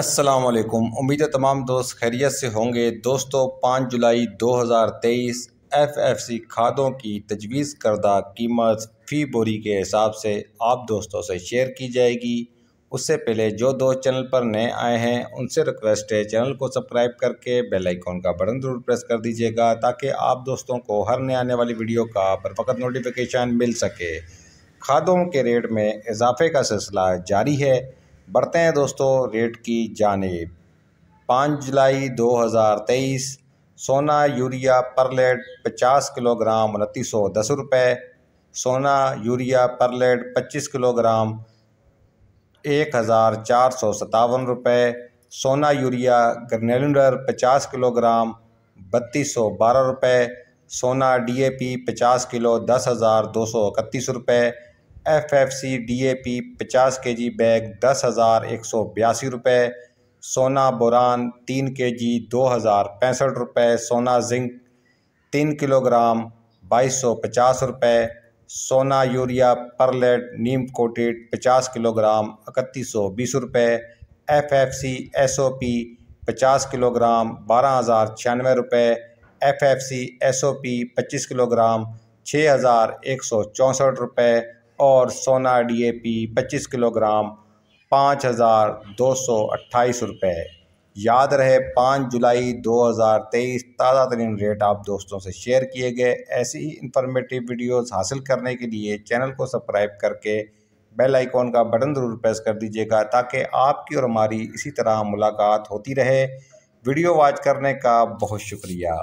असलकुम उम्मीद है तमाम दोस्त खैरियत से होंगे दोस्तों 5 जुलाई 2023 एफएफसी खादों की तजवीज़ करदा कीमत फ़ी बोरी के हिसाब से आप दोस्तों से शेयर की जाएगी उससे पहले जो दोस्त चैनल पर नए आए हैं उनसे रिक्वेस्ट है चैनल को सब्सक्राइब करके बेल आइकॉन का बटन ज़रूर प्रेस कर दीजिएगा ताकि आप दोस्तों को हर नए आने वाली वीडियो का बर वक्त नोटिफिकेशन मिल सके खादों के रेट में इजाफे का सिलसिला जारी है बढ़ते हैं दोस्तों रेट की जानेब पाँच जुलाई 2023 सोना यूरिया पर लेट 50 किलोग्राम उनतीस सौ दस रुपये सोना यूरिया पर लेट 25 किलोग्राम एक हज़ार चार सौ सतावन रुपये सोना यूरिया ग्रेनुलर 50 किलोग्राम बत्तीस सौ बारह रुपये सोना डीएपी 50 किलो दस हज़ार दो सौ इकतीस रुपये F F C D A P पचास के जी बैग दस हज़ार एक सौ बयासी रुपये सोना बुरान तीन के जी दो हज़ार पैंसठ रुपये सोना जिंक तीन किलोग्राम बाईस सौ पचास रुपये सोना यूरिया परलेट नीम कोटेड पचास किलोग्राम इकतीस सौ बीस रुपये F F C S O P पचास किलोग्राम बारह हज़ार छियानवे रुपये F F C S O P पच्चीस किलोग्राम छः हज़ार एक सौ चौंसठ रुपये और सोना डीएपी 25 किलोग्राम पाँच हज़ार दो सौ अट्ठाईस रुपये याद रहे पाँच जुलाई 2023 ताज़ा तरीन रेट आप दोस्तों से शेयर किए गए ऐसी ही इंफॉर्मेटिव वीडियोस हासिल करने के लिए चैनल को सब्सक्राइब करके बेल आइकॉन का बटन ज़रूर प्रेस कर दीजिएगा ताकि आपकी और हमारी इसी तरह मुलाकात होती रहे वीडियो वॉच करने का बहुत शुक्रिया